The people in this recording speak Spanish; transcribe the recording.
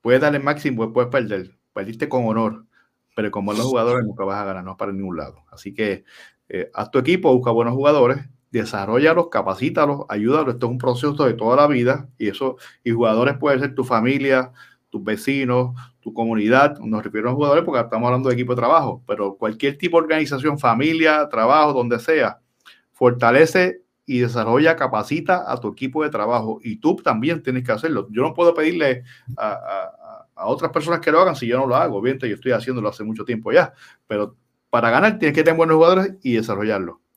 Puedes dar el máximo, pues, puedes perder. Perdiste con honor, pero como los jugadores nunca vas a ganar, no para ningún lado. Así que eh, haz tu equipo, busca buenos jugadores, desarrollalos, capacítalos, ayúdalos. Esto es un proceso de toda la vida y eso, y jugadores pueden ser tu familia, tus vecinos, tu comunidad. Nos refiero a jugadores porque estamos hablando de equipo de trabajo, pero cualquier tipo de organización, familia, trabajo, donde sea, fortalece y desarrolla, capacita a tu equipo de trabajo. Y tú también tienes que hacerlo. Yo no puedo pedirle a, a otras personas que lo hagan si yo no lo hago. bien yo estoy haciéndolo hace mucho tiempo ya. Pero para ganar tienes que tener buenos jugadores y desarrollarlo.